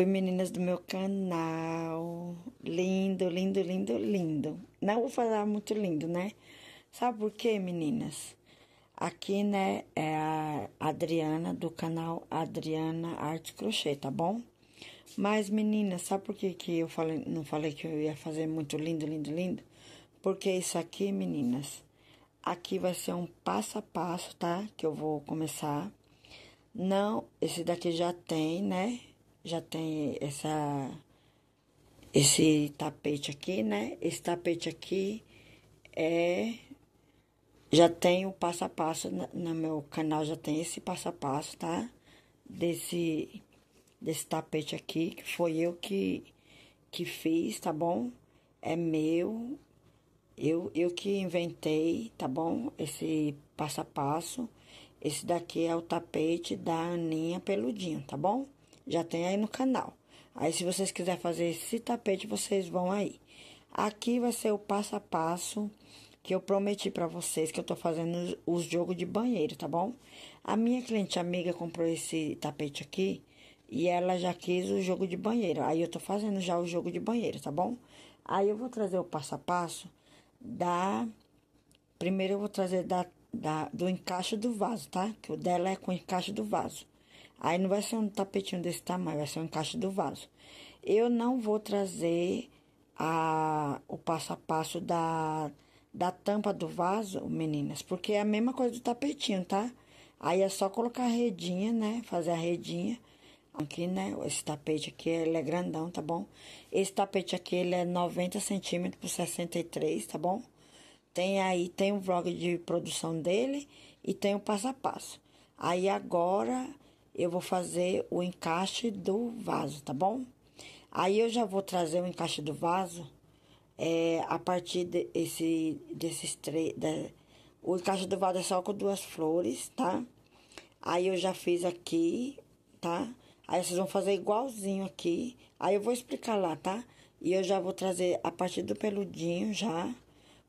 Oi, meninas do meu canal. Lindo, lindo, lindo, lindo. Não vou falar muito lindo, né? Sabe por quê, meninas? Aqui, né, é a Adriana do canal Adriana Arte Crochê, tá bom? Mas, meninas, sabe por que, que eu falei, não falei que eu ia fazer muito lindo, lindo, lindo? Porque isso aqui, meninas, aqui vai ser um passo a passo, tá? Que eu vou começar. Não, esse daqui já tem, né? já tem essa esse tapete aqui, né? Esse tapete aqui é já tem o passo a passo no meu canal já tem esse passo a passo, tá? Desse desse tapete aqui que foi eu que que fiz, tá bom? É meu. Eu eu que inventei, tá bom? Esse passo a passo. Esse daqui é o tapete da Aninha Peludinho, tá bom? já tem aí no canal. Aí se vocês quiserem fazer esse tapete, vocês vão aí. Aqui vai ser o passo a passo que eu prometi para vocês que eu tô fazendo os jogos de banheiro, tá bom? A minha cliente amiga comprou esse tapete aqui e ela já quis o jogo de banheiro. Aí eu tô fazendo já o jogo de banheiro, tá bom? Aí eu vou trazer o passo a passo da primeiro eu vou trazer da, da do encaixe do vaso, tá? Que o dela é com o encaixe do vaso. Aí não vai ser um tapetinho desse tamanho, vai ser um encaixe do vaso. Eu não vou trazer a, o passo a passo da, da tampa do vaso, meninas, porque é a mesma coisa do tapetinho, tá? Aí é só colocar a redinha, né? Fazer a redinha aqui, né? Esse tapete aqui, ele é grandão, tá bom? Esse tapete aqui, ele é 90 centímetros por 63, tá bom? Tem aí, tem o vlog de produção dele e tem o passo a passo. Aí agora eu vou fazer o encaixe do vaso, tá bom? Aí eu já vou trazer o encaixe do vaso é, a partir desse, desses três. De, o encaixe do vaso é só com duas flores, tá? Aí eu já fiz aqui, tá? Aí vocês vão fazer igualzinho aqui. Aí eu vou explicar lá, tá? E eu já vou trazer a partir do peludinho já,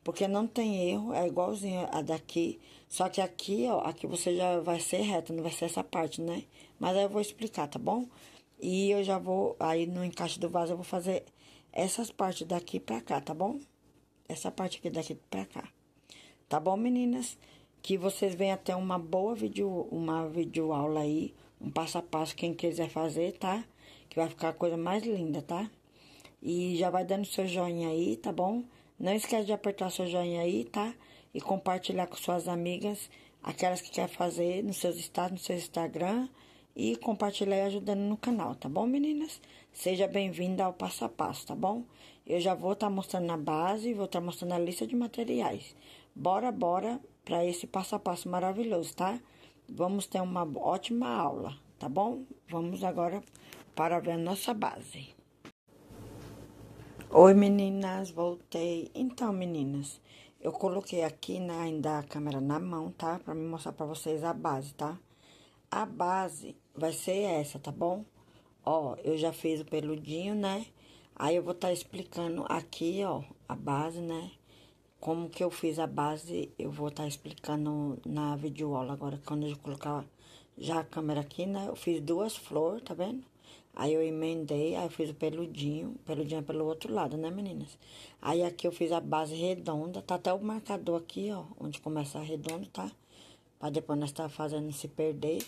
porque não tem erro, é igualzinho a daqui. Só que aqui, ó, aqui você já vai ser reto não vai ser essa parte, né? Mas aí eu vou explicar, tá bom? E eu já vou, aí no encaixe do vaso eu vou fazer essas partes daqui pra cá, tá bom? Essa parte aqui daqui pra cá. Tá bom, meninas? Que vocês venham até uma boa vídeo, uma vídeo aula aí, um passo a passo, quem quiser fazer, tá? Que vai ficar a coisa mais linda, tá? E já vai dando seu joinha aí, tá bom? Não esquece de apertar seu joinha aí, tá? e compartilhar com suas amigas, aquelas que quer fazer nos seus estados, no seu Instagram e compartilhar e ajudando no canal, tá bom, meninas? Seja bem-vinda ao passo a passo, tá bom? Eu já vou estar tá mostrando a base, vou estar tá mostrando a lista de materiais. Bora, bora para esse passo a passo maravilhoso, tá? Vamos ter uma ótima aula, tá bom? Vamos agora para ver a nossa base. Oi, meninas, voltei. Então, meninas, eu coloquei aqui na, né, ainda a câmera na mão, tá? Pra me mostrar pra vocês a base, tá? A base vai ser essa, tá bom? Ó, eu já fiz o peludinho, né? Aí eu vou estar tá explicando aqui, ó, a base, né? Como que eu fiz a base, eu vou estar tá explicando na videoaula agora. Quando eu colocar já a câmera aqui, né? Eu fiz duas flores, tá vendo? Aí eu emendei, aí eu fiz o peludinho, peludinho é pelo outro lado, né, meninas? Aí aqui eu fiz a base redonda, tá até o marcador aqui, ó, onde começa a redondo, tá? Pra depois nós tá fazendo se perder.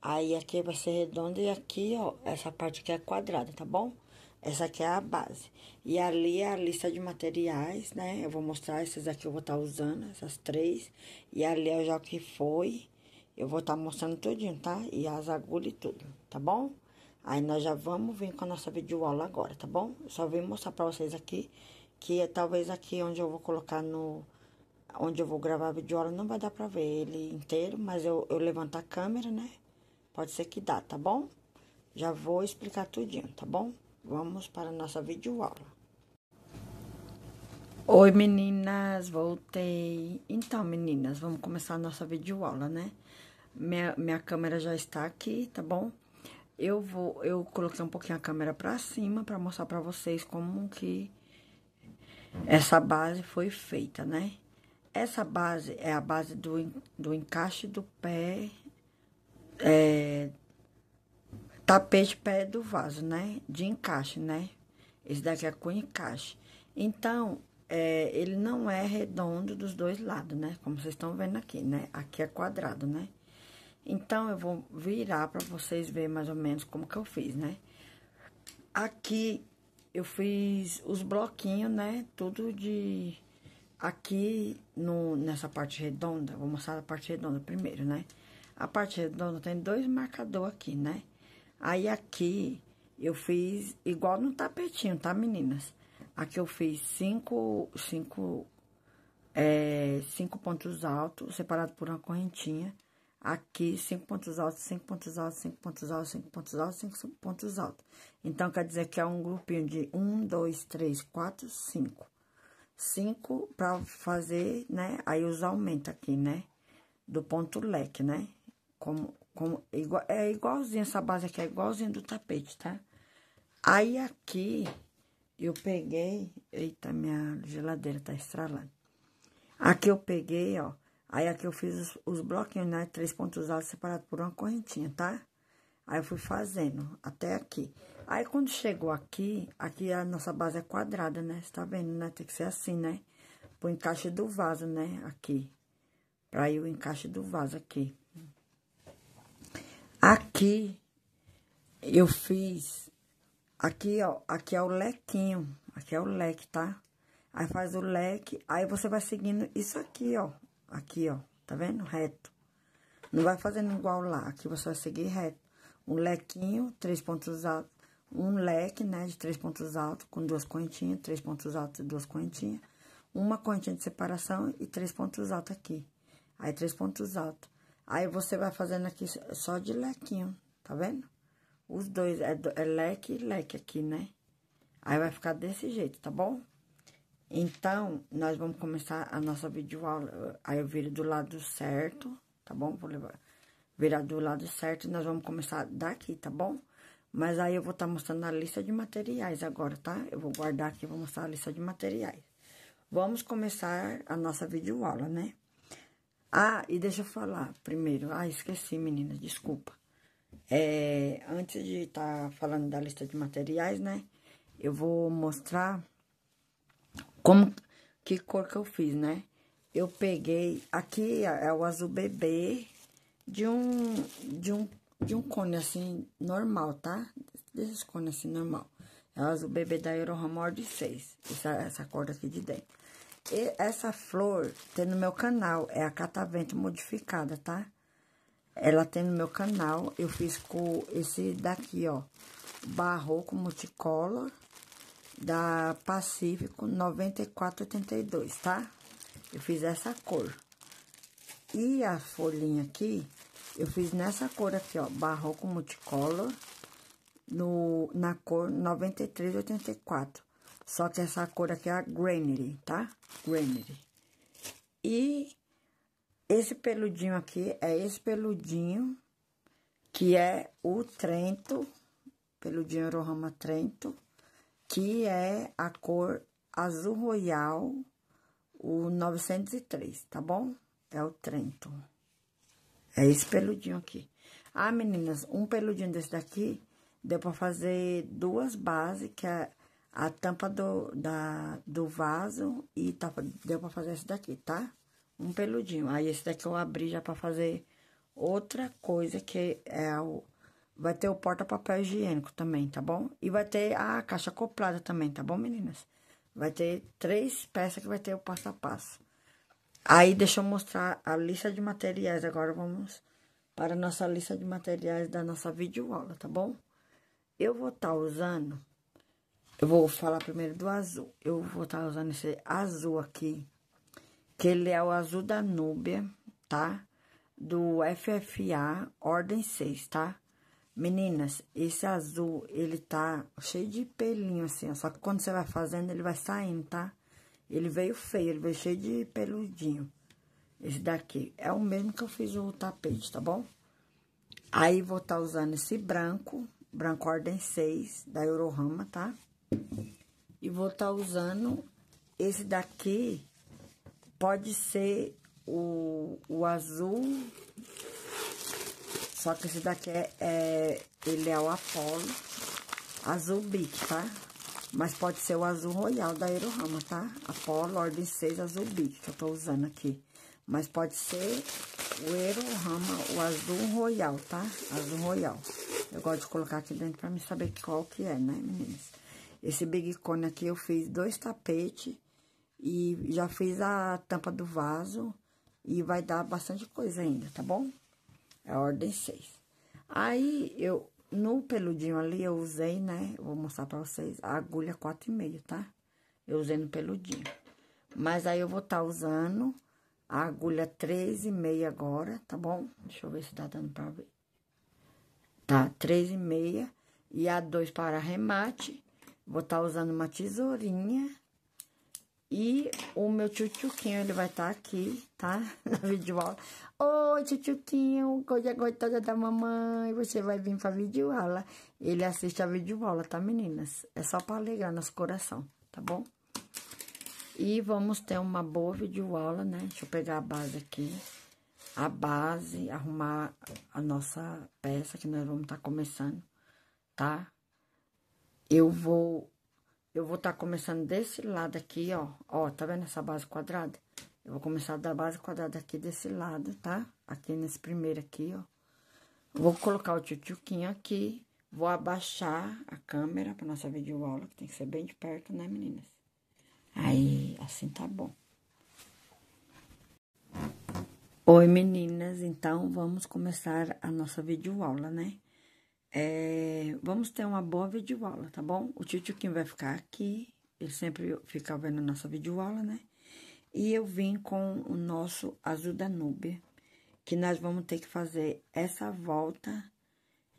Aí aqui vai ser redonda e aqui, ó, essa parte aqui é quadrada, tá bom? Essa aqui é a base. E ali é a lista de materiais, né? Eu vou mostrar essas aqui eu vou estar tá usando, essas três. E ali é já o que foi. Eu vou estar tá mostrando tudinho, tá? E as agulhas e tudo, tá bom? Aí nós já vamos vir com a nossa videoaula agora, tá bom? Eu só vim mostrar pra vocês aqui, que é talvez aqui onde eu vou colocar no... Onde eu vou gravar a videoaula não vai dar pra ver ele inteiro, mas eu, eu levanto a câmera, né? Pode ser que dá, tá bom? Já vou explicar tudinho, tá bom? Vamos para a nossa videoaula. Oi, meninas, voltei. Então, meninas, vamos começar a nossa videoaula, né? Minha, minha câmera já está aqui, tá bom? Eu vou, eu coloquei um pouquinho a câmera pra cima pra mostrar pra vocês como que essa base foi feita, né? Essa base é a base do, do encaixe do pé, é, tapete pé do vaso, né? De encaixe, né? Esse daqui é com encaixe. Então, é, ele não é redondo dos dois lados, né? Como vocês estão vendo aqui, né? Aqui é quadrado, né? Então, eu vou virar para vocês verem mais ou menos como que eu fiz, né? Aqui, eu fiz os bloquinhos, né? Tudo de... Aqui, no, nessa parte redonda, vou mostrar a parte redonda primeiro, né? A parte redonda tem dois marcadores aqui, né? Aí, aqui, eu fiz igual no tapetinho, tá, meninas? Aqui eu fiz cinco, cinco, é, cinco pontos altos, separado por uma correntinha aqui, cinco pontos altos, cinco pontos altos, cinco pontos altos, cinco pontos altos, cinco pontos altos. Então, quer dizer que é um grupinho de um, dois, três, quatro, cinco. Cinco para fazer, né? Aí os aumenta aqui, né? Do ponto leque, né? Como, como, igual, é igualzinho, essa base aqui é igualzinho do tapete, tá? Aí aqui, eu peguei, eita, minha geladeira tá estralando. Aqui eu peguei, ó, Aí aqui eu fiz os, os bloquinhos, né? Três pontos altos separados por uma correntinha, tá? Aí eu fui fazendo até aqui. Aí quando chegou aqui, aqui a nossa base é quadrada, né? Você tá vendo, né? Tem que ser assim, né? Pro encaixe do vaso, né? Aqui. Pra ir o encaixe do vaso aqui. Aqui, eu fiz... Aqui, ó, aqui é o lequinho. Aqui é o leque, tá? Aí faz o leque, aí você vai seguindo isso aqui, ó aqui, ó, tá vendo? Reto. Não vai fazendo igual lá, aqui você vai seguir reto. Um lequinho, três pontos altos, um leque, né, de três pontos altos, com duas correntinhas, três pontos altos e duas correntinhas. Uma correntinha de separação e três pontos altos aqui. Aí, três pontos altos. Aí, você vai fazendo aqui só de lequinho, tá vendo? Os dois, é, é leque e leque aqui, né? Aí, vai ficar desse jeito, tá bom? Então, nós vamos começar a nossa videoaula. Aí eu viro do lado certo, tá bom? Vou levar, virar do lado certo e nós vamos começar daqui, tá bom? Mas aí eu vou estar tá mostrando a lista de materiais agora, tá? Eu vou guardar aqui, vou mostrar a lista de materiais. Vamos começar a nossa videoaula, né? Ah, e deixa eu falar primeiro. Ah, esqueci, meninas, desculpa. É, antes de estar tá falando da lista de materiais, né? Eu vou mostrar como que cor que eu fiz, né? Eu peguei aqui é o azul bebê de um de um de um cone assim normal, tá? Desses cones assim normal. É o azul bebê da Eurohamor de 6. Essa, essa cor aqui de dentro. E essa flor tem no meu canal, é a catavento modificada, tá? Ela tem no meu canal, eu fiz com esse daqui, ó, barroco multicolor, da Pacífico 9482, tá? Eu fiz essa cor. E a folhinha aqui, eu fiz nessa cor aqui, ó, barroco multicolor, no, na cor 9384. Só que essa cor aqui é a granary, tá? Granary. E esse peludinho aqui é esse peludinho, que é o Trento, peludinho Rohama Trento, que é a cor azul royal, o 903, tá bom? É o Trento É esse peludinho aqui. Ah, meninas, um peludinho desse daqui, deu pra fazer duas bases, que é a tampa do, da, do vaso e tá, deu pra fazer esse daqui, tá? Um peludinho. Aí, esse daqui eu abri já pra fazer outra coisa, que é o Vai ter o porta-papel higiênico também, tá bom? E vai ter a caixa acoplada também, tá bom, meninas? Vai ter três peças que vai ter o passo a passo. Aí, deixa eu mostrar a lista de materiais. Agora, vamos para a nossa lista de materiais da nossa videoaula, tá bom? Eu vou estar tá usando... Eu vou falar primeiro do azul. Eu vou estar tá usando esse azul aqui, que ele é o azul da Núbia, tá? Do FFA Ordem 6, Tá? Meninas, esse azul, ele tá cheio de pelinho, assim, ó. Só que quando você vai fazendo, ele vai saindo, tá? Ele veio feio, ele veio cheio de peludinho. Esse daqui. É o mesmo que eu fiz o tapete, tá bom? Aí, vou estar tá usando esse branco, branco Ordem 6, da Eurorama, tá? E vou estar tá usando esse daqui, pode ser o, o azul só que esse daqui é, é ele é o Apollo azul bique, tá? Mas pode ser o azul royal da Aerohama, tá? Apollo ordem 6 azul bique que eu tô usando aqui. Mas pode ser o Aerohama, o azul royal, tá? Azul royal. Eu gosto de colocar aqui dentro pra me saber qual que é, né, meninas? Esse Big Cone aqui eu fiz dois tapetes e já fiz a tampa do vaso e vai dar bastante coisa ainda, tá bom? É a ordem 6. Aí, eu, no peludinho ali, eu usei, né? Vou mostrar pra vocês a agulha 4,5, tá? Eu usei no peludinho. Mas aí, eu vou estar tá usando a agulha 3,5 agora, tá bom? Deixa eu ver se tá dando pra ver. Tá, 3,5 e a 2 para remate. Vou estar tá usando uma tesourinha e o meu tchutchuquinho, ele vai estar tá aqui, tá? Na videoaula. Oi, tchutchuquinho, coisa gostosa da mamãe, você vai vir pra videoaula. Ele assiste a videoaula, tá, meninas? É só pra alegrar nosso coração, tá bom? E vamos ter uma boa videoaula, né? Deixa eu pegar a base aqui. A base, arrumar a nossa peça que nós vamos estar tá começando, tá? Eu vou eu vou estar tá começando desse lado aqui, ó. Ó, tá vendo essa base quadrada? Eu vou começar da base quadrada aqui desse lado, tá? Aqui nesse primeiro aqui, ó. Vou colocar o tchutchuquinho aqui. Vou abaixar a câmera pra nossa videoaula, que tem que ser bem de perto, né, meninas? Aí, assim tá bom. Oi, meninas. Então, vamos começar a nossa videoaula, né? É, vamos ter uma boa videoaula, tá bom? O tio Kim vai ficar aqui, ele sempre fica vendo nossa videoaula, né? E eu vim com o nosso azul da nube, que nós vamos ter que fazer essa volta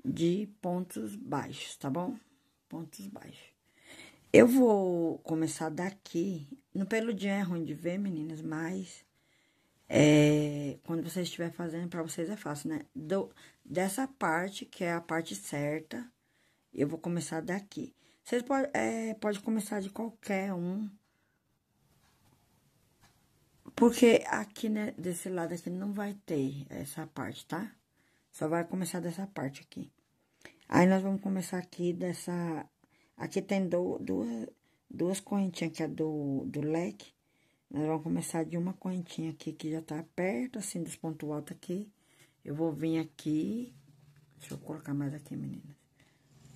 de pontos baixos, tá bom? Pontos baixos. Eu vou começar daqui, no pelo dia é ruim de ver, meninas, mas é, quando você estiver fazendo, para vocês é fácil, né? Do, dessa parte, que é a parte certa, eu vou começar daqui. Vocês podem é, pode começar de qualquer um. Porque aqui, né, desse lado aqui, não vai ter essa parte, tá? Só vai começar dessa parte aqui. Aí, nós vamos começar aqui dessa... Aqui tem do, duas, duas correntinhas, que é do, do leque. Nós vamos começar de uma correntinha aqui, que já tá perto, assim, dos pontos altos aqui. Eu vou vir aqui. Deixa eu colocar mais aqui, meninas.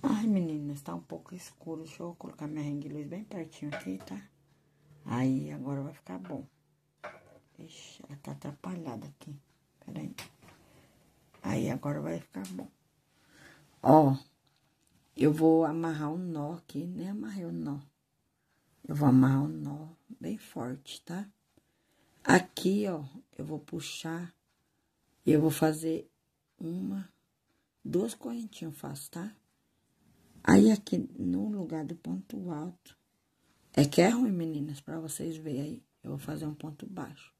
Ai, meninas, tá um pouco escuro. Deixa eu colocar minha rengue bem pertinho aqui, tá? Aí, agora vai ficar bom. Ixi, ela tá atrapalhada aqui. Pera aí. Aí, agora vai ficar bom. Ó, eu vou amarrar um nó aqui, nem Amarrei o um nó. Eu vou amar um nó bem forte, tá? Aqui, ó, eu vou puxar e eu vou fazer uma, duas correntinhas eu faço, tá? Aí, aqui no lugar do ponto alto, é que é ruim, meninas, pra vocês verem aí, eu vou fazer um ponto baixo.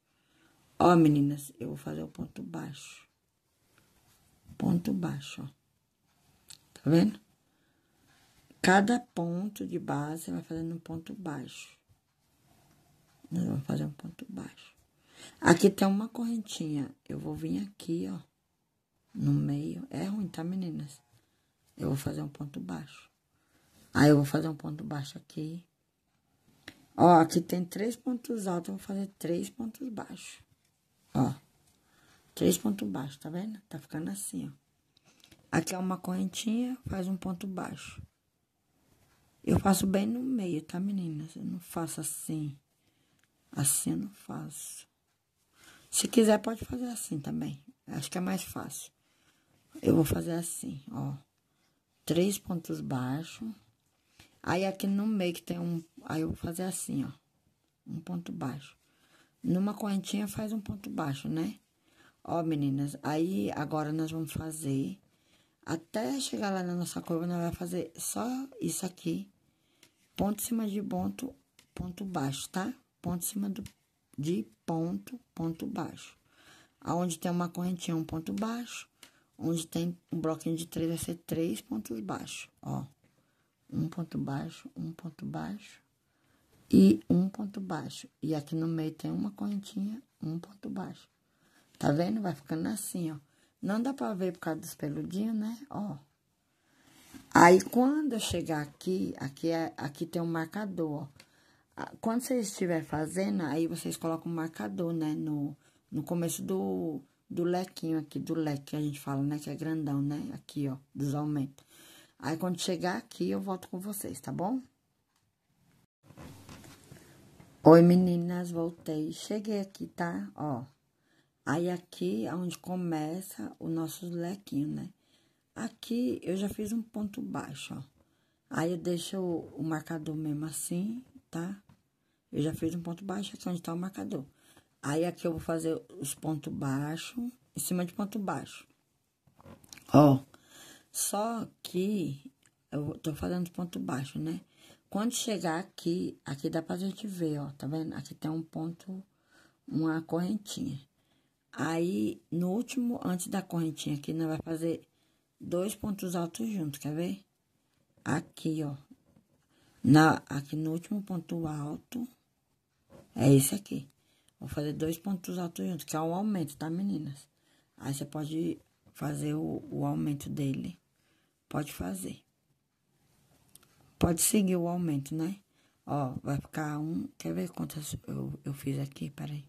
Ó, meninas, eu vou fazer o um ponto baixo. Ponto baixo, ó. Tá vendo? Cada ponto de base vai fazendo um ponto baixo. Nós vamos fazer um ponto baixo. Aqui tem uma correntinha. Eu vou vir aqui, ó. No meio. É ruim, tá, meninas? Eu vou fazer um ponto baixo. Aí eu vou fazer um ponto baixo aqui. Ó, aqui tem três pontos altos. Eu vou fazer três pontos baixos. Ó. Três pontos baixos, tá vendo? Tá ficando assim, ó. Aqui é uma correntinha, faz um ponto baixo. Eu faço bem no meio, tá, meninas? Eu não faço assim. Assim eu não faço. Se quiser, pode fazer assim também. Acho que é mais fácil. Eu vou fazer assim, ó. Três pontos baixos. Aí aqui no meio que tem um. Aí eu vou fazer assim, ó. Um ponto baixo. Numa correntinha faz um ponto baixo, né? Ó, meninas, aí agora nós vamos fazer até chegar lá na nossa curva, nós vai fazer só isso aqui. Ponto em cima de ponto, ponto baixo, tá? Ponto em cima do, de ponto, ponto baixo. Aonde tem uma correntinha, um ponto baixo. Onde tem um bloquinho de três, vai ser três pontos baixos, ó. Um ponto baixo, um ponto baixo e um ponto baixo. E aqui no meio tem uma correntinha, um ponto baixo. Tá vendo? Vai ficando assim, ó. Não dá para ver por causa dos peludinhos, né? Ó. Aí, quando eu chegar aqui, aqui, é, aqui tem um marcador, ó. Ah, quando vocês estiver fazendo, aí vocês colocam um marcador, né? No, no começo do, do lequinho aqui, do leque que a gente fala, né? Que é grandão, né? Aqui, ó, dos aumentos. Aí, quando chegar aqui, eu volto com vocês, tá bom? Oi, meninas, voltei. Cheguei aqui, tá? Ó. Aí aqui é onde começa o nosso lequinho, né? Aqui eu já fiz um ponto baixo, ó. Aí eu deixo o marcador mesmo assim, tá? Eu já fiz um ponto baixo aqui onde tá o marcador. Aí aqui eu vou fazer os pontos baixos, em cima de ponto baixo. Ó, só que eu tô fazendo ponto baixo, né? Quando chegar aqui, aqui dá pra gente ver, ó, tá vendo? Aqui tem um ponto, uma correntinha. Aí, no último, antes da correntinha aqui, nós vamos fazer dois pontos altos juntos, quer ver? Aqui, ó. Na, aqui no último ponto alto, é esse aqui. Vou fazer dois pontos altos juntos, que é um aumento, tá, meninas? Aí, você pode fazer o, o aumento dele. Pode fazer. Pode seguir o aumento, né? Ó, vai ficar um... Quer ver quantas eu, eu fiz aqui? aí.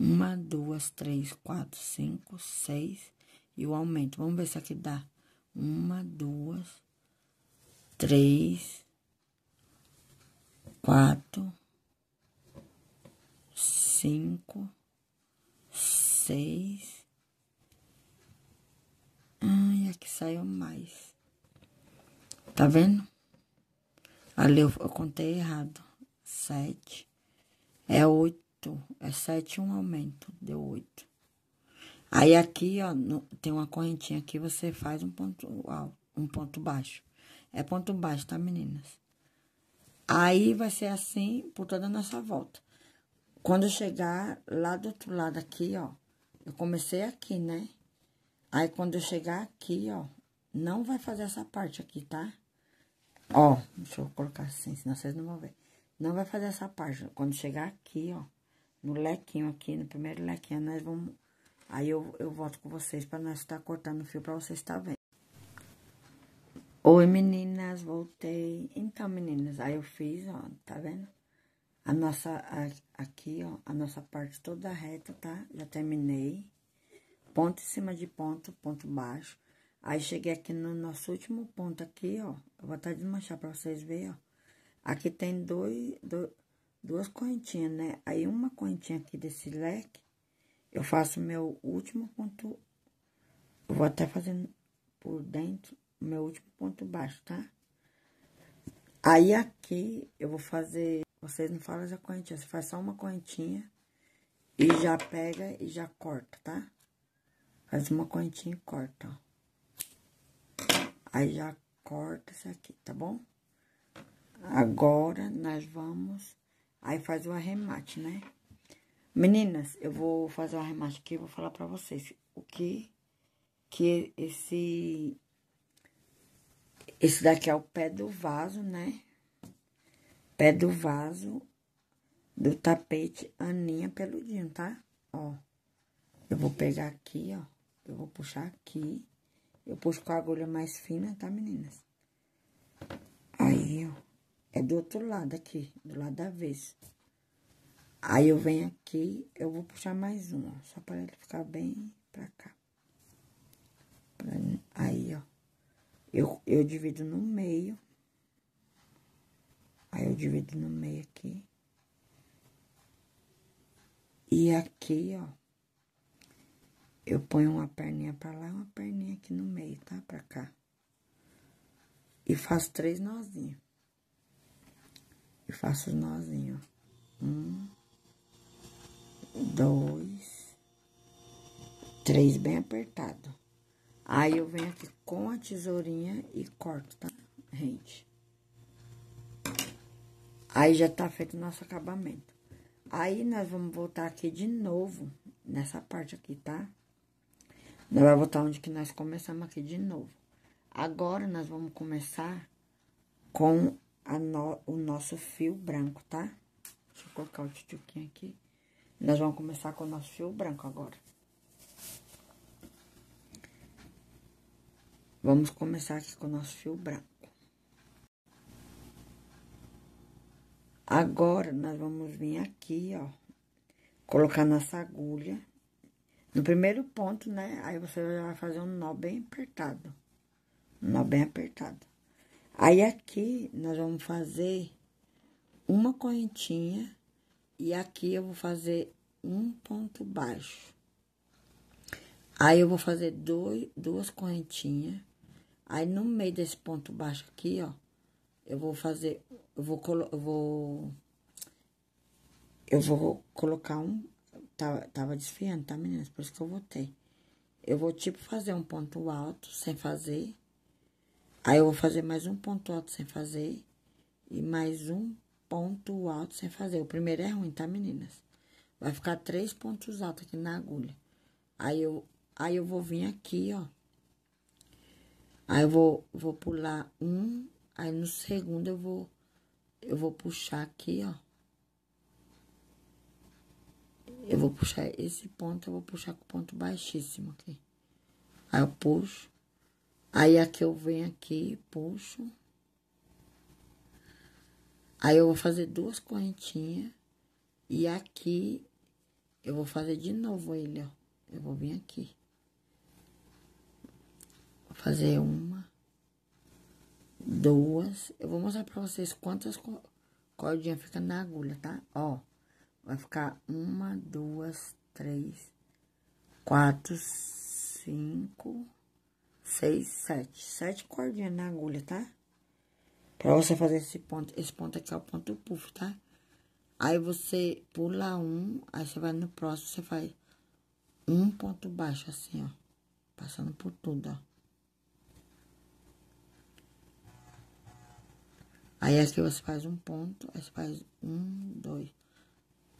Uma, duas, três, quatro, cinco, seis e o aumento. Vamos ver se aqui dá. Uma, duas, três, quatro, cinco, seis. Ai, aqui é saiu mais. Tá vendo? Ali eu, eu contei errado. Sete. É oito. 8. É 7 um aumento, deu 8. Aí aqui, ó, no, tem uma correntinha aqui, você faz um ponto alto, um ponto baixo. É ponto baixo, tá, meninas? Aí vai ser assim por toda a nossa volta. Quando chegar lá do outro lado aqui, ó, eu comecei aqui, né? Aí quando eu chegar aqui, ó, não vai fazer essa parte aqui, tá? Ó, deixa eu colocar assim, senão vocês não vão ver. Não vai fazer essa parte. Quando chegar aqui, ó, no lequinho aqui, no primeiro lequinho, nós vamos... Aí, eu, eu volto com vocês para nós estar tá cortando o fio para vocês estar tá vendo. Oi, meninas, voltei. Então, meninas, aí eu fiz, ó, tá vendo? A nossa, a, aqui, ó, a nossa parte toda reta, tá? Já terminei. Ponto em cima de ponto, ponto baixo. Aí, cheguei aqui no nosso último ponto aqui, ó. Eu vou até desmanchar pra vocês verem, ó. Aqui tem dois, dois duas correntinhas, né? Aí, uma correntinha aqui desse leque, eu faço meu último ponto, eu vou até fazendo por dentro, meu último ponto baixo, tá? Aí, aqui, eu vou fazer, vocês não falam da correntinha, você faz só uma correntinha e já pega e já corta, tá? Faz uma correntinha e corta, ó. Aí, já corta isso aqui, tá bom? Agora, nós vamos Aí faz o arremate, né? Meninas, eu vou fazer o arremate aqui e vou falar pra vocês o que que esse esse daqui é o pé do vaso, né? Pé do vaso do tapete Aninha Peludinho, tá? Ó. Eu vou pegar aqui, ó. Eu vou puxar aqui. Eu puxo com a agulha mais fina, tá, meninas? Aí, ó. É do outro lado aqui, do lado da vez. Aí eu venho aqui, eu vou puxar mais uma, só para ele ficar bem pra cá. Aí, ó. Eu, eu divido no meio. Aí, eu divido no meio aqui. E aqui, ó. Eu ponho uma perninha pra lá e uma perninha aqui no meio, tá? Pra cá. E faço três nozinhos e faço nozinho. Um, dois, três bem apertado. Aí eu venho aqui com a tesourinha e corto, tá? Gente. Aí já tá feito o nosso acabamento. Aí nós vamos voltar aqui de novo, nessa parte aqui, tá? Nós vamos voltar onde que nós começamos aqui de novo. Agora nós vamos começar com no, o nosso fio branco, tá? Deixa eu colocar o tchutchuquinho aqui. Nós vamos começar com o nosso fio branco agora. Vamos começar aqui com o nosso fio branco. Agora, nós vamos vir aqui, ó, colocar nossa agulha no primeiro ponto, né? Aí você vai fazer um nó bem apertado. Um nó bem apertado. Aí aqui nós vamos fazer uma correntinha e aqui eu vou fazer um ponto baixo. Aí eu vou fazer dois, duas correntinhas. Aí no meio desse ponto baixo aqui, ó, eu vou fazer, eu vou, eu vou, eu vou colocar um, tava, tá, tava desfiando, tá meninas? Por isso que eu voltei. Eu vou tipo fazer um ponto alto sem fazer Aí eu vou fazer mais um ponto alto sem fazer e mais um ponto alto sem fazer. O primeiro é ruim, tá, meninas? Vai ficar três pontos altos aqui na agulha. Aí eu, aí eu vou vir aqui, ó. Aí eu vou, vou pular um, aí no segundo eu vou, eu vou puxar aqui, ó. Eu vou puxar esse ponto, eu vou puxar com ponto baixíssimo aqui. Aí eu puxo. Aí aqui eu venho aqui, puxo. Aí eu vou fazer duas correntinhas. E aqui eu vou fazer de novo ele, ó. Eu vou vir aqui. Vou fazer uma, duas. Eu vou mostrar pra vocês quantas cordinhas fica na agulha, tá? Ó, vai ficar uma, duas, três, quatro, cinco seis, sete. Sete cordinhas na agulha, tá? Pra você fazer esse ponto. Esse ponto aqui é o ponto puff, tá? Aí você pula um, aí você vai no próximo, você faz um ponto baixo, assim, ó. Passando por tudo, ó. Aí aqui você faz um ponto, aí você faz um, dois.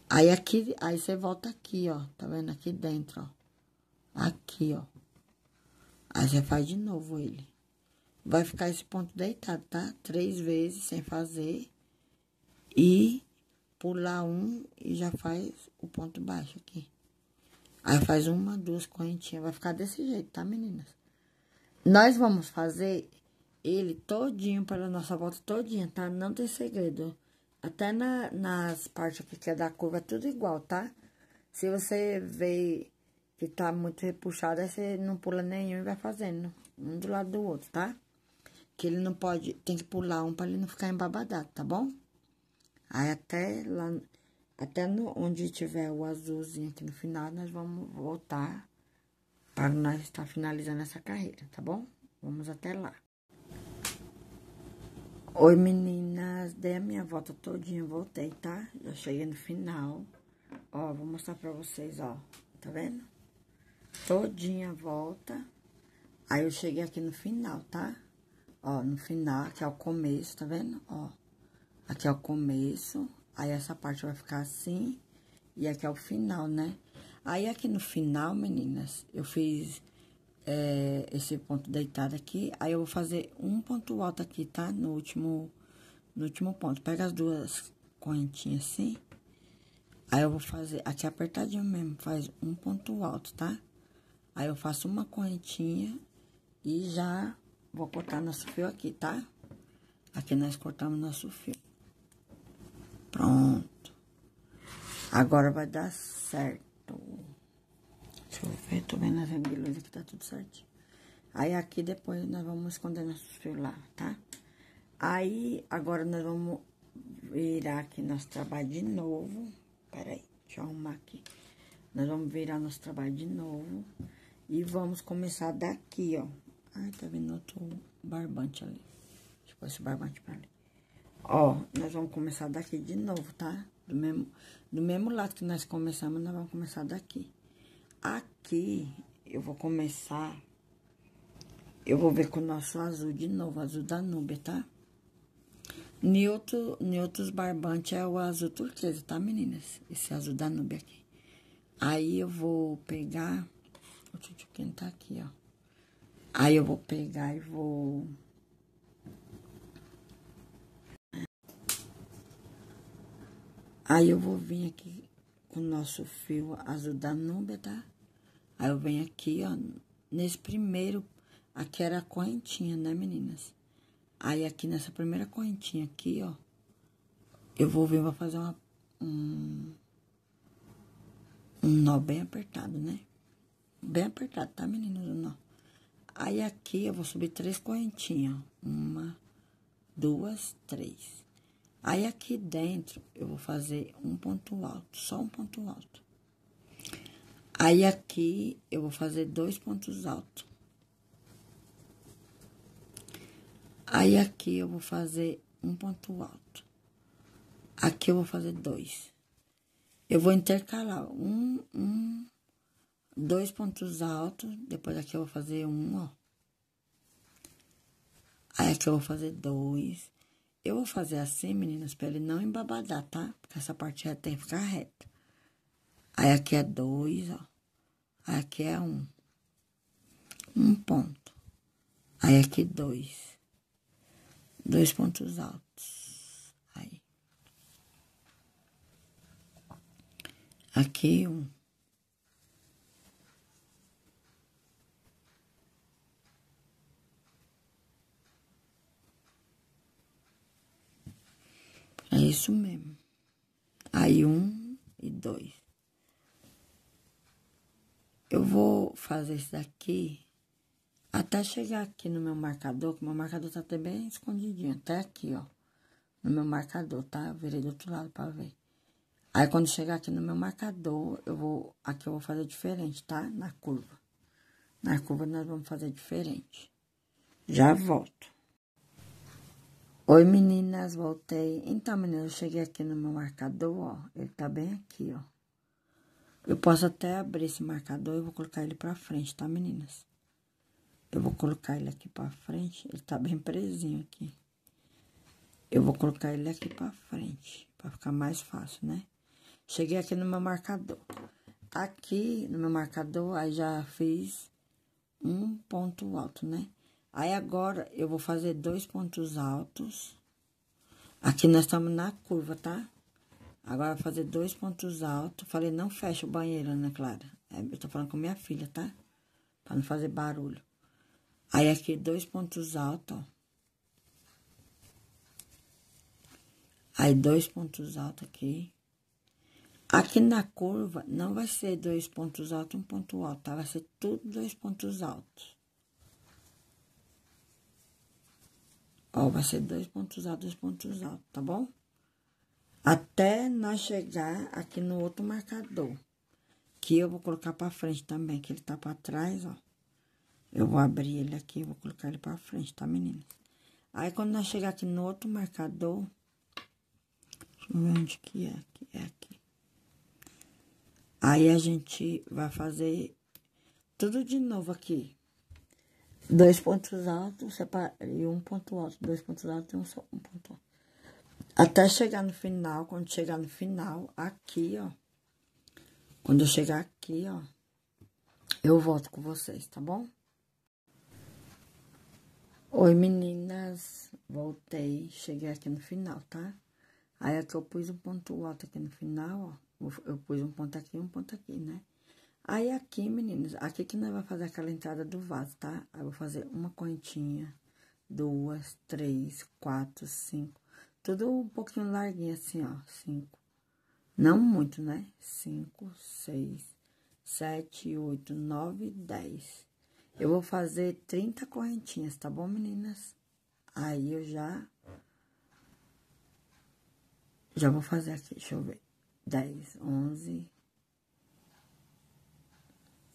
Aí aqui, aí você volta aqui, ó. Tá vendo? Aqui dentro, ó. Aqui, ó. Aí já faz de novo ele. Vai ficar esse ponto deitado, tá? Três vezes sem fazer. E pular um e já faz o ponto baixo aqui. Aí faz uma, duas correntinhas. Vai ficar desse jeito, tá, meninas? Nós vamos fazer ele todinho, pela nossa volta todinha, tá? Não tem segredo. Até na, nas partes aqui que é da curva, é tudo igual, tá? Se você ver se tá muito repuxado, aí você não pula nenhum e vai fazendo. Um do lado do outro, tá? Que ele não pode... Tem que pular um pra ele não ficar embabadado, tá bom? Aí até lá... Até no, onde tiver o azulzinho aqui no final, nós vamos voltar para nós estar tá finalizando essa carreira, tá bom? Vamos até lá. Oi, meninas. Dei a minha volta todinha, voltei, tá? Já cheguei no final. Ó, vou mostrar pra vocês, ó. Tá vendo? todinha a volta. Aí, eu cheguei aqui no final, tá? Ó, no final, aqui é o começo, tá vendo? Ó, aqui é o começo, aí essa parte vai ficar assim, e aqui é o final, né? Aí, aqui no final, meninas, eu fiz é, esse ponto deitado aqui, aí eu vou fazer um ponto alto aqui, tá? No último, no último ponto. Pega as duas correntinhas assim, aí eu vou fazer aqui apertadinho mesmo, faz um ponto alto, tá? Aí eu faço uma correntinha e já vou cortar nosso fio aqui, tá? Aqui nós cortamos nosso fio. Pronto. Agora vai dar certo. Deixa eu ver, tô vendo as agulhas aqui, tá tudo certinho. Aí aqui depois nós vamos esconder nosso fio lá, tá? Aí, agora nós vamos virar aqui nosso trabalho de novo. Peraí, deixa eu arrumar aqui. Nós vamos virar nosso trabalho de novo. E vamos começar daqui, ó. Ai, tá vendo outro barbante ali. Tipo esse barbante pra ali. Ó, nós vamos começar daqui de novo, tá? Do mesmo, do mesmo lado que nós começamos, nós vamos começar daqui. Aqui, eu vou começar... Eu vou ver com o nosso azul de novo, azul da Núbia, tá? Neutro, neutros barbante é o azul turquesa, tá, meninas? Esse azul da Núbia aqui. Aí, eu vou pegar o tchutchuquinho tá aqui, ó. Aí eu vou pegar e vou... Aí eu vou vir aqui com o nosso fio azul da núbia, tá? Aí eu venho aqui, ó, nesse primeiro, aqui era a correntinha, né, meninas? Aí aqui nessa primeira correntinha aqui, ó, eu vou vir, vou fazer uma, um, um nó bem apertado, né? bem apertado, tá, meninos? Não. Aí aqui eu vou subir três correntinhas. Uma, duas, três. Aí aqui dentro eu vou fazer um ponto alto, só um ponto alto. Aí aqui eu vou fazer dois pontos altos. Aí aqui eu vou fazer um ponto alto. Aqui eu vou fazer dois. Eu vou intercalar um, um, dois pontos altos, depois aqui eu vou fazer um, ó. Aí aqui eu vou fazer dois. Eu vou fazer assim, meninas, pra ele não embabadar, tá? Porque essa parte já tem que ficar reta. Aí aqui é dois, ó. Aí aqui é um. Um ponto. Aí aqui dois. Dois pontos altos. Aí. Aqui um. É isso mesmo. Aí um e dois. Eu vou fazer isso daqui até chegar aqui no meu marcador, que meu marcador tá até bem escondidinho, até aqui, ó. No meu marcador, tá? Eu virei do outro lado pra ver. Aí quando chegar aqui no meu marcador, eu vou. Aqui eu vou fazer diferente, tá? Na curva. Na curva nós vamos fazer diferente. Já volto. Oi meninas, voltei. Então meninas, eu cheguei aqui no meu marcador, ó, ele tá bem aqui, ó. Eu posso até abrir esse marcador e vou colocar ele pra frente, tá meninas? Eu vou colocar ele aqui pra frente, ele tá bem presinho aqui. Eu vou colocar ele aqui pra frente, pra ficar mais fácil, né? Cheguei aqui no meu marcador. Aqui no meu marcador, aí já fiz um ponto alto, né? Aí agora eu vou fazer dois pontos altos. Aqui nós estamos na curva, tá? Agora fazer dois pontos altos. Falei, não fecha o banheiro, Ana Clara. É, eu tô falando com minha filha, tá? Pra não fazer barulho. Aí aqui dois pontos altos, ó. Aí dois pontos altos aqui. Aqui na curva não vai ser dois pontos altos, um ponto alto, tá? Vai ser tudo dois pontos altos. Ó, vai ser dois pontos altos, dois pontos altos, tá bom? Até nós chegar aqui no outro marcador, que eu vou colocar pra frente também, que ele tá pra trás, ó. Eu vou abrir ele aqui, vou colocar ele pra frente, tá, menina? Aí, quando nós chegar aqui no outro marcador, deixa eu ver onde que é, aqui, é aqui. Aí, a gente vai fazer tudo de novo aqui dois pontos altos separa, e um ponto alto, dois pontos altos e um, só, um ponto alto. Até chegar no final, quando chegar no final, aqui, ó. Quando eu chegar aqui, ó, eu volto com vocês, tá bom? Oi, meninas. Voltei, cheguei aqui no final, tá? Aí aqui eu pus um ponto alto aqui no final, ó. Eu pus um ponto aqui e um ponto aqui, né? Aí aqui, meninas, aqui que nós vamos fazer aquela entrada do vaso, tá? Aí eu vou fazer uma correntinha, duas, três, quatro, cinco. Tudo um pouquinho larguinho assim, ó, cinco. Não muito, né? Cinco, seis, sete, oito, nove, dez. Eu vou fazer 30 correntinhas, tá bom, meninas? Aí eu já... Já vou fazer aqui, deixa eu ver. Dez, onze.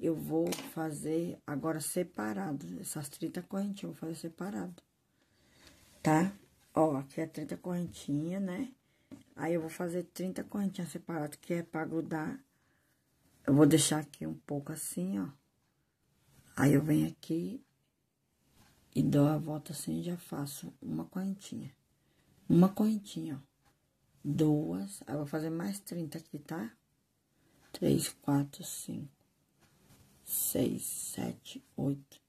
eu vou fazer agora separado. Essas 30 correntinhas eu vou fazer separado, tá? Ó, aqui é 30 correntinhas, né? Aí eu vou fazer 30 correntinhas separadas, que é pra grudar. Eu vou deixar aqui um pouco assim, ó. Aí eu venho aqui e dou a volta assim e já faço uma correntinha. Uma correntinha, ó. Duas. Aí eu vou fazer mais 30 aqui, tá? Três, quatro, cinco seis, sete, oito,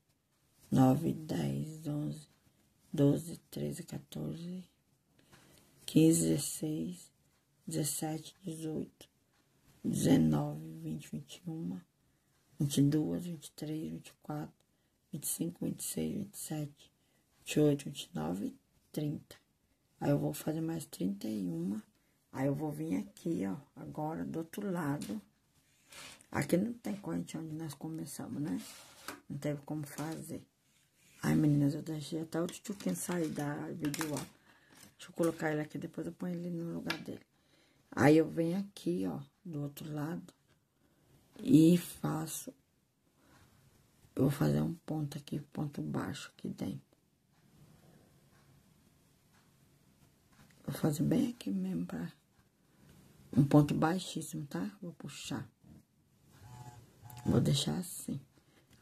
nove, dez, onze, doze, treze, 14, quinze, dezesseis, dezessete, dezoito, dezenove, vinte, vinte e uma, vinte e duas, vinte e três, vinte e quatro, vinte e cinco, vinte e seis, vinte e sete, vinte e oito, vinte e nove, trinta. Aí eu vou fazer mais trinta e uma. Aí eu vou vir aqui, ó, agora do outro lado. Aqui não tem corrente onde nós começamos, né? Não teve como fazer. Ai, meninas, eu deixei até o tchutchuquinho sair da vídeo, Deixa eu colocar ele aqui, depois eu ponho ele no lugar dele. Aí, eu venho aqui, ó, do outro lado. E faço... Eu vou fazer um ponto aqui, ponto baixo aqui dentro. Vou fazer bem aqui mesmo pra... Um ponto baixíssimo, tá? Vou puxar. Vou deixar assim.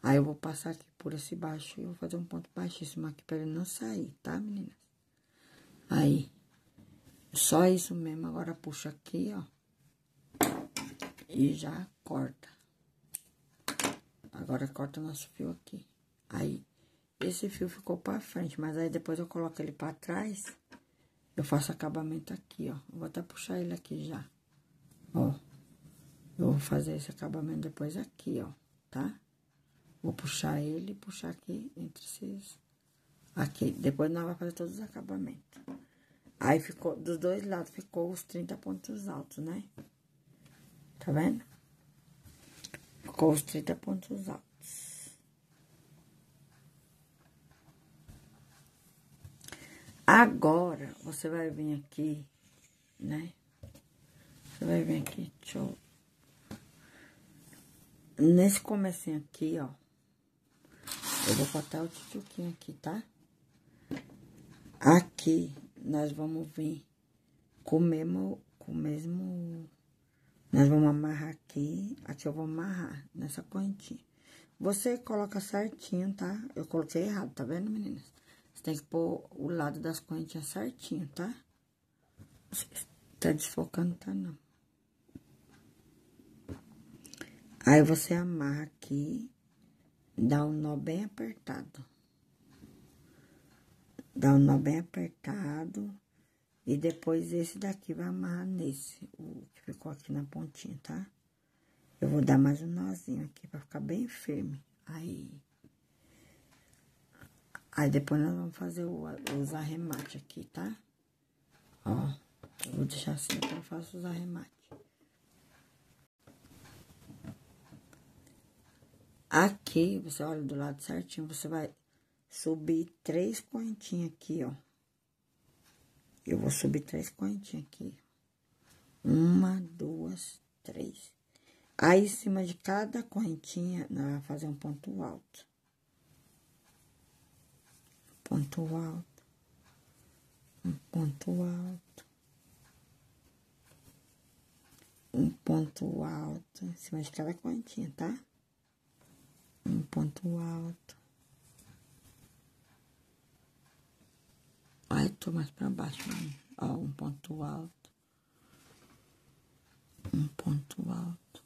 Aí eu vou passar aqui por esse baixo e vou fazer um ponto baixíssimo aqui pra ele não sair, tá, meninas? Aí. Só isso mesmo. Agora puxa aqui, ó. E já corta. Agora corta o nosso fio aqui. Aí. Esse fio ficou pra frente, mas aí depois eu coloco ele pra trás. Eu faço acabamento aqui, ó. Vou até puxar ele aqui já. Ó. Eu vou fazer esse acabamento depois aqui, ó, tá? Vou puxar ele e puxar aqui entre esses... Aqui, depois nós vamos fazer todos os acabamentos. Aí, ficou, dos dois lados, ficou os 30 pontos altos, né? Tá vendo? Ficou os 30 pontos altos. Agora, você vai vir aqui, né? Você vai vir aqui, deixa eu Nesse comecinho aqui, ó. Eu vou cortar o tchutchuquinho aqui, tá? Aqui, nós vamos vir com o mesmo... Com o mesmo... Nós vamos amarrar aqui. Aqui eu vou amarrar nessa correntinha Você coloca certinho, tá? Eu coloquei errado, tá vendo, meninas? Você tem que pôr o lado das correntinhas certinho, tá? Tá desfocando, tá não. Aí, você amarra aqui, dá um nó bem apertado. Dá um nó bem apertado. E depois, esse daqui vai amarrar nesse, o que ficou aqui na pontinha, tá? Eu vou dar mais um nozinho aqui pra ficar bem firme. Aí. Aí, depois nós vamos fazer o, os arremates aqui, tá? Ó, eu vou deixar assim, que eu faço os arremates. Aqui, você olha do lado certinho, você vai subir três correntinhas aqui, ó. Eu vou subir três correntinhas aqui. Uma, duas, três. Aí, em cima de cada correntinha, nós vamos fazer um ponto alto. Ponto alto. Um ponto alto. Um ponto alto. Em cima de cada correntinha, tá? um ponto alto. Ai, tô mais pra baixo, né? ó, um ponto alto. Um ponto alto.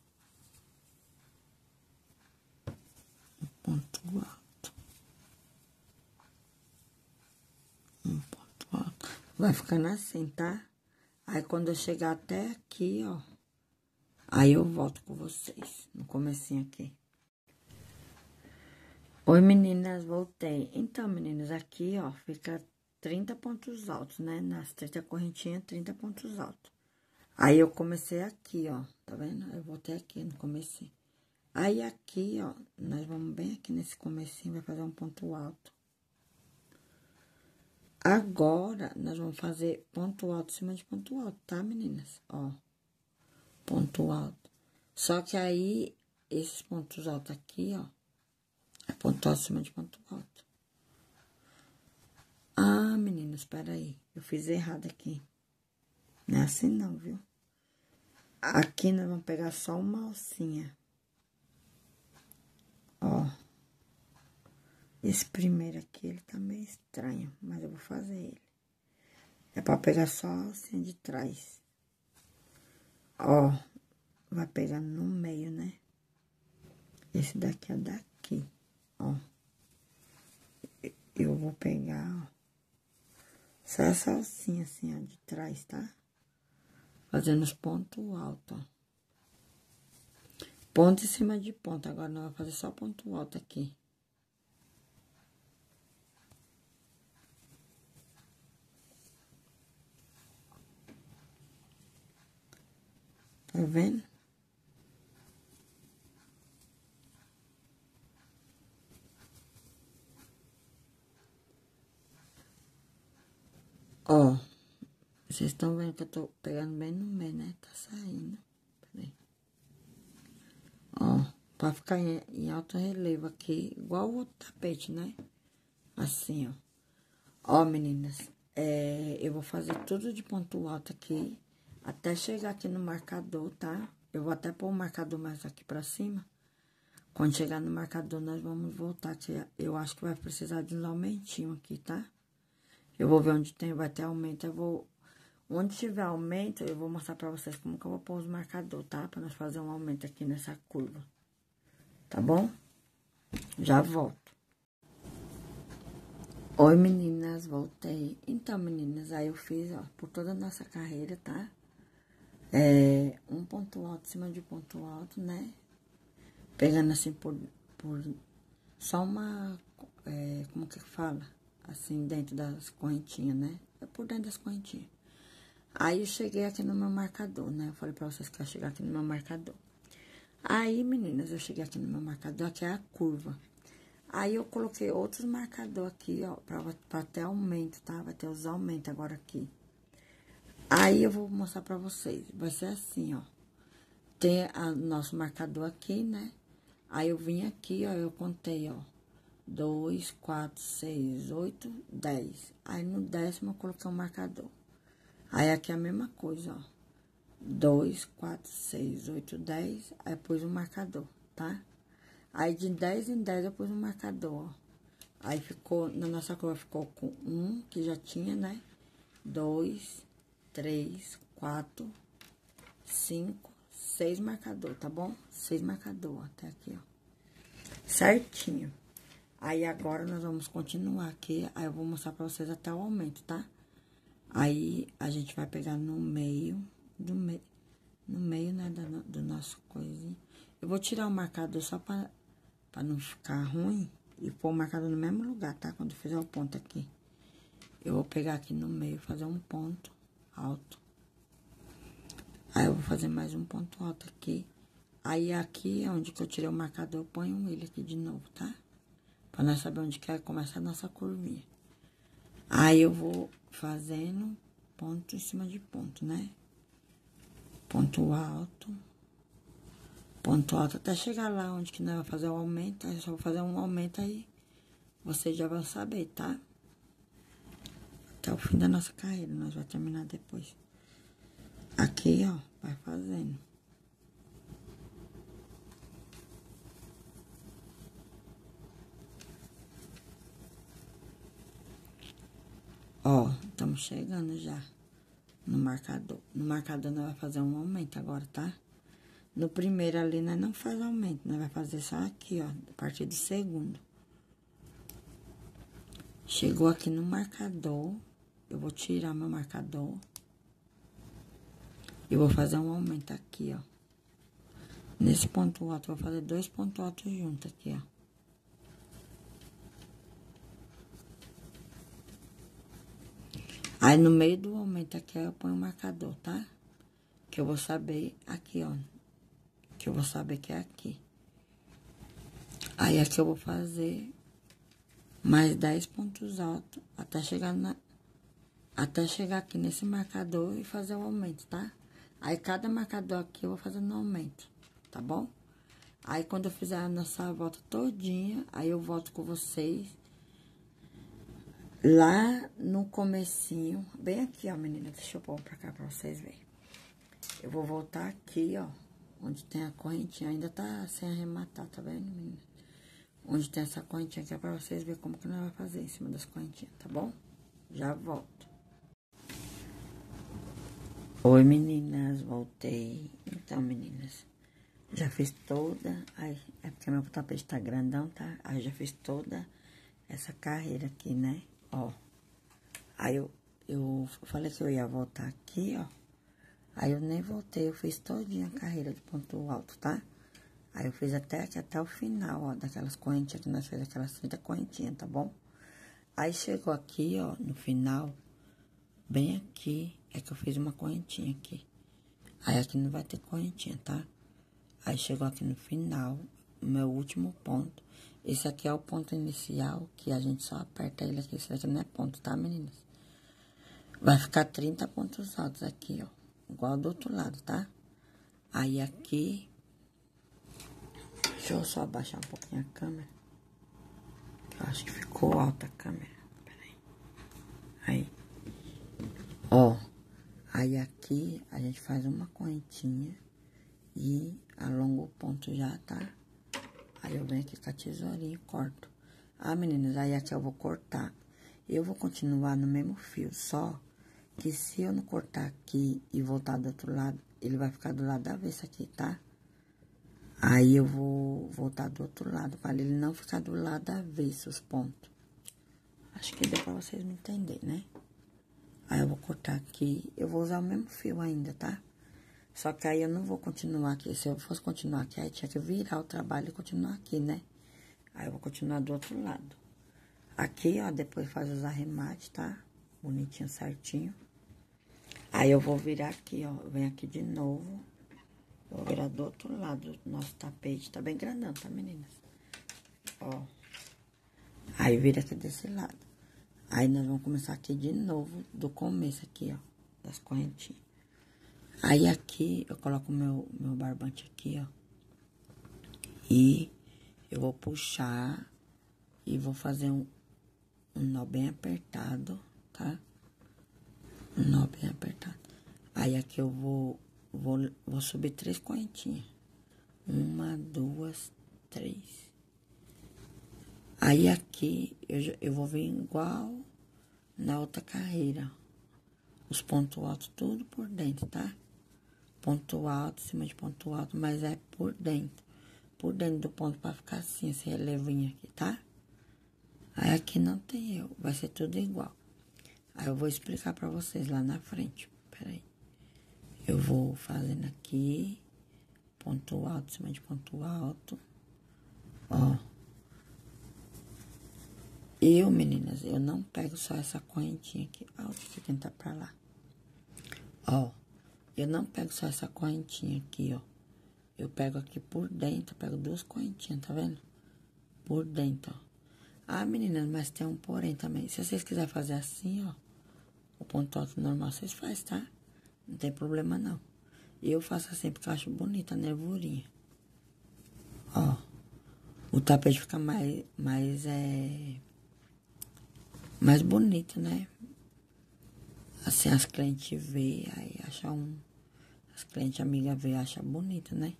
Um ponto alto. Um ponto alto. Vai ficando assim, tá? Aí quando eu chegar até aqui, ó. Aí eu volto com vocês, no comecinho aqui. Oi meninas, voltei. Então, meninas, aqui ó, fica 30 pontos altos, né? Nas 30 correntinhas, 30 pontos altos. Aí, eu comecei aqui, ó, tá vendo? Eu voltei aqui no começo. Aí, aqui, ó, nós vamos bem aqui nesse comecinho, vai fazer um ponto alto. Agora, nós vamos fazer ponto alto em cima de ponto alto, tá, meninas? Ó, ponto alto. Só que aí, esses pontos altos aqui, ó, ponto acima de ponto alto. Ah, meninos, peraí, eu fiz errado aqui. Não é assim não, viu? Aqui nós vamos pegar só uma alcinha. Ó. Esse primeiro aqui, ele tá meio estranho, mas eu vou fazer ele. É pra pegar só a alcinha de trás. Ó, vai pegar no meio, né? Esse daqui é daqui ó. Eu vou pegar, ó. Só a salsinha assim, ó, de trás, tá? Fazendo os pontos altos, ó. Ponto em cima de ponto. Agora, nós vamos fazer só ponto alto aqui. Tá vendo? Ó, vocês estão vendo que eu tô pegando bem no meio, né? Tá saindo. aí. Ó, pra ficar em, em alto relevo aqui, igual o outro tapete, né? Assim, ó. Ó, meninas, é, eu vou fazer tudo de ponto alto aqui, até chegar aqui no marcador, tá? Eu vou até pôr o marcador mais aqui pra cima. Quando chegar no marcador, nós vamos voltar, eu acho que vai precisar de um aumentinho aqui, tá? Eu vou ver onde tem, vai ter aumento. Eu vou. Onde tiver aumento, eu vou mostrar pra vocês como que eu vou pôr os marcadores, tá? Pra nós fazer um aumento aqui nessa curva. Tá bom? Já volto. Oi, meninas, voltei. Então, meninas, aí eu fiz, ó, por toda a nossa carreira, tá? É, um ponto alto em cima de ponto alto, né? Pegando assim por, por só uma, é, como que fala? assim, dentro das correntinhas, né? É por dentro das correntinhas. Aí, eu cheguei aqui no meu marcador, né? Eu falei pra vocês que ia chegar aqui no meu marcador. Aí, meninas, eu cheguei aqui no meu marcador, aqui é a curva. Aí, eu coloquei outros marcador aqui, ó, pra, pra até aumento, tá? Vai ter os aumentos agora aqui. Aí, eu vou mostrar pra vocês. Vai ser assim, ó. Tem o nosso marcador aqui, né? Aí, eu vim aqui, ó, eu contei, ó. 2, 4, 6, 8, 10. Aí, no décimo, eu coloquei um marcador. Aí, aqui é a mesma coisa, ó. 2, 4, 6, 8, 10. Aí, pus um marcador, tá? Aí, de 10 em 10, eu pus um marcador, ó. Aí, ficou, na nossa cor, ficou com 1, que já tinha, né? 2, 3, 4, 5, 6 marcador, tá bom? 6 marcador, até aqui, ó. Certinho. Aí agora nós vamos continuar aqui, aí eu vou mostrar pra vocês até o aumento, tá? Aí a gente vai pegar no meio, do meio, no meio, né, do, do nosso coisinho. Eu vou tirar o marcador só pra, pra não ficar ruim e pôr o marcador no mesmo lugar, tá? Quando fizer o ponto aqui. Eu vou pegar aqui no meio, fazer um ponto alto. Aí, eu vou fazer mais um ponto alto aqui. Aí, aqui é onde que eu tirei o marcador, eu ponho ele aqui de novo, tá? Pra nós saber onde quer é, começar a nossa curvinha. Aí eu vou fazendo ponto em cima de ponto, né? Ponto alto. Ponto alto até chegar lá onde que nós vamos fazer o aumento. Aí eu só vou fazer um aumento aí. Vocês já vão saber, tá? Até o fim da nossa carreira. Nós vamos terminar depois. Aqui, ó, vai fazendo. Estamos chegando já no marcador. No marcador, nós vamos fazer um aumento agora, tá? No primeiro ali, nós não faz aumento. Nós vamos fazer só aqui, ó, a partir do segundo. Chegou aqui no marcador. Eu vou tirar meu marcador. E vou fazer um aumento aqui, ó. Nesse ponto alto, vou fazer dois pontos altos juntos aqui, ó. Aí no meio do aumento aqui eu ponho o marcador, tá? Que eu vou saber aqui, ó. Que eu vou saber que é aqui. Aí aqui eu vou fazer mais 10 pontos altos até chegar na até chegar aqui nesse marcador e fazer o aumento, tá? Aí cada marcador aqui eu vou fazer um aumento, tá bom? Aí quando eu fizer a nossa volta todinha, aí eu volto com vocês Lá no comecinho, bem aqui, ó, menina, deixa eu pôr pra cá pra vocês verem. Eu vou voltar aqui, ó, onde tem a correntinha, ainda tá sem arrematar, tá vendo, menina? Onde tem essa correntinha aqui é pra vocês verem como que nós vamos fazer em cima das correntinhas, tá bom? Já volto. Oi, meninas, voltei. Então, meninas, já fiz toda... Ai, é porque meu tapete tá grandão, tá? Aí já fiz toda essa carreira aqui, né? Ó. Aí eu, eu falei que eu ia voltar aqui, ó. Aí eu nem voltei, eu fiz todinha a carreira de ponto alto, tá? Aí eu fiz até aqui, até o final, ó, daquelas correntinhas que nós fizemos, aquelas 30 correntinhas, tá bom? Aí chegou aqui, ó, no final, bem aqui, é que eu fiz uma correntinha aqui. Aí aqui não vai ter correntinha, tá? Aí chegou aqui no final, meu último ponto, esse aqui é o ponto inicial, que a gente só aperta ele aqui. Esse aqui não é ponto, tá, meninas? Vai ficar 30 pontos altos aqui, ó. Igual do outro lado, tá? Aí aqui... Deixa eu só abaixar um pouquinho a câmera. Eu acho que ficou alta a câmera. Peraí. Aí. Ó. Aí aqui a gente faz uma correntinha e alonga o ponto já, Tá? Aí, eu venho aqui com a tesourinha e corto. Ah, meninas, aí aqui eu vou cortar. Eu vou continuar no mesmo fio, só que se eu não cortar aqui e voltar do outro lado, ele vai ficar do lado da avesso aqui, tá? Aí, eu vou voltar do outro lado, para ele não ficar do lado da avesso os pontos. Acho que deu pra vocês me entender, né? Aí, eu vou cortar aqui. Eu vou usar o mesmo fio ainda, tá? Só que aí eu não vou continuar aqui. Se eu fosse continuar aqui, aí tinha que virar o trabalho e continuar aqui, né? Aí eu vou continuar do outro lado. Aqui, ó, depois faz os arremates, tá? Bonitinho, certinho. Aí eu vou virar aqui, ó. Vem aqui de novo. vou virar do outro lado do nosso tapete. Tá bem grandão, tá, meninas? Ó. Aí vira aqui desse lado. Aí nós vamos começar aqui de novo, do começo aqui, ó. Das correntinhas. Aí aqui eu coloco meu, meu barbante aqui, ó. E eu vou puxar e vou fazer um, um nó bem apertado, tá? Um nó bem apertado. Aí aqui eu vou, vou, vou subir três correntinhas. Uma, duas, três. Aí aqui eu, eu vou vir igual na outra carreira. Os pontos altos tudo por dentro, tá? ponto alto, cima de ponto alto, mas é por dentro. Por dentro do ponto pra ficar assim, esse assim, relevinho é aqui, tá? Aí aqui não tem eu, vai ser tudo igual. Aí eu vou explicar pra vocês lá na frente, peraí. Eu vou fazendo aqui, ponto alto, cima de ponto alto, ó. Eu, meninas, eu não pego só essa correntinha aqui, ó, deixa eu tentar pra lá. Ó. Eu não pego só essa correntinha aqui, ó. Eu pego aqui por dentro, pego duas correntinhas, tá vendo? Por dentro, ó. Ah, meninas, mas tem um porém também. Se vocês quiserem fazer assim, ó, o ponto alto normal vocês fazem, tá? Não tem problema, não. Eu faço assim porque eu acho bonita a nervurinha. Ó, o tapete fica mais, mais, é... Mais bonito, né? Assim as clientes vê, aí acha um. As clientes amigas vê, acha bonito, né?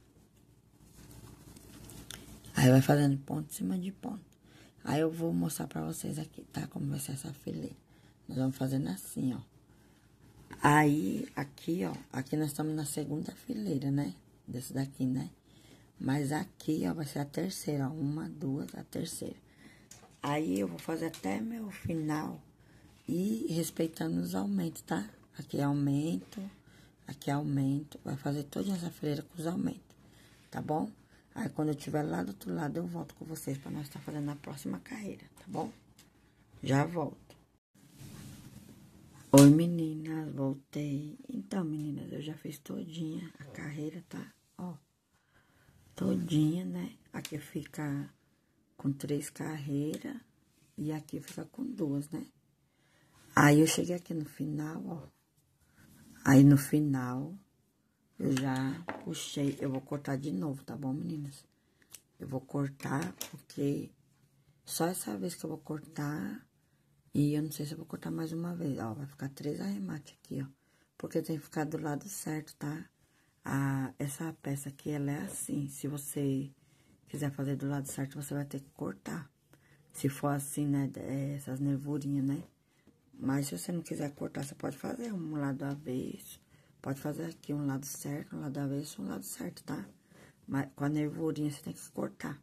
Aí vai fazendo ponto em cima de ponto. Aí eu vou mostrar pra vocês aqui, tá? Como vai ser essa fileira. Nós vamos fazendo assim, ó. Aí, aqui, ó. Aqui nós estamos na segunda fileira, né? Desse daqui, né? Mas aqui, ó, vai ser a terceira, ó. Uma, duas, a terceira. Aí, eu vou fazer até meu final e respeitando os aumentos, tá? Aqui é aumento, aqui é aumento. Vai fazer toda essa freira com os aumentos, tá bom? Aí, quando eu tiver lá do outro lado, eu volto com vocês para nós estar tá fazendo a próxima carreira, tá bom? Já volto. Oi, meninas, voltei. Então, meninas, eu já fiz todinha a carreira, tá? Ó, todinha, né? Aqui fica com três carreiras e aqui fica com duas, né? Aí eu cheguei aqui no final, ó. Aí no final, eu já puxei. Eu vou cortar de novo, tá bom, meninas? Eu vou cortar, porque só essa vez que eu vou cortar. E eu não sei se eu vou cortar mais uma vez. Ó, vai ficar três arremates aqui, ó. Porque tem que ficar do lado certo, tá? A, essa peça aqui, ela é assim. Se você quiser fazer do lado certo, você vai ter que cortar. Se for assim, né? É, essas nervurinhas, né? Mas, se você não quiser cortar, você pode fazer um lado avesso. Pode fazer aqui um lado certo, um lado avesso, um lado certo, tá? Mas, com a nervurinha, você tem que cortar.